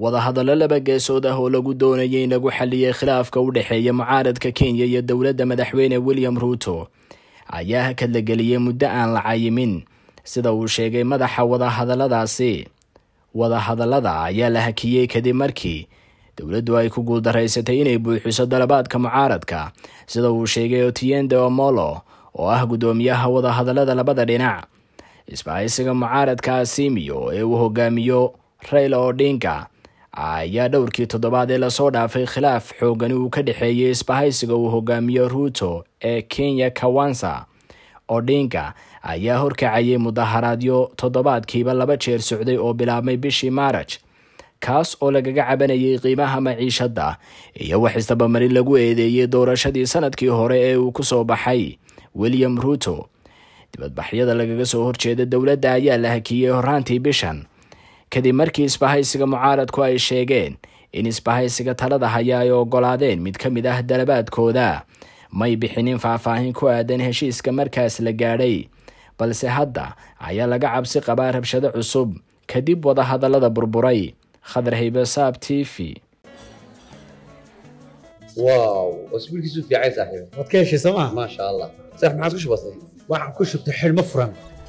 wadahadallo laba geesood ah oo lagu doonayay in lagu xalliyey khilaafka u dhexeeya mucaaradka kenya iyo dowladda madaxweyne william ruto ayaa hakadla kadlageliyey muddo aan la cayimin sida uu sheegay madaxa wadahadalladaasi wadahadallada ayaa la hakiyey kadib markii dowladdu ay ku guuldaraysatay inay buuxiso dalabaadka mucaaradka sida uu sheegay otiende omolo oo ah guddoomiyaha wadahadallada labada dhinac isbahaysiga mucaaradka asimiyo ee uu hogaamiyo rayla odhinka ayaa dhowrkii toddobaad ee lasoo dhaafay khilaaf xoogani uu ka dhexeeyey isbahaysiga uu hogaamiyo ruuto ee kenya kawansa odhinka ayaa horkacayay mudaharaadyo toddobaadkiiba laba jeer socday oo bilaabmay bishii maaraj kaas oo lagaga cabanayay qiimaha maciishadda iyo wax isdabamarin lagu eedeeyey doorashadii sanadkii hore ee uu ku soo baxay william ruuto dibadbaxyada lagaga soo horjeeda dowladda ayaa la hakiyey horraantii bishan kadib markii isbahaysiga mucaaradku ay sheegeen in isbahaysiga talada haya ay ogolaadeen mid ka mid ah dalabaadkooda may bixinin faahfaahin ku aadan heshiiska markaas la gaadhay balse hadda ayaa laga cabsi qabaa rabshado cusub kadib wadahadallada burburay khadar haybesaab t v waawasuulkiisu fiican saaxiib waad ka heshay soomaa maasha allah saax maxaad ku shubatay waxaan ku shubtay xidhmo furan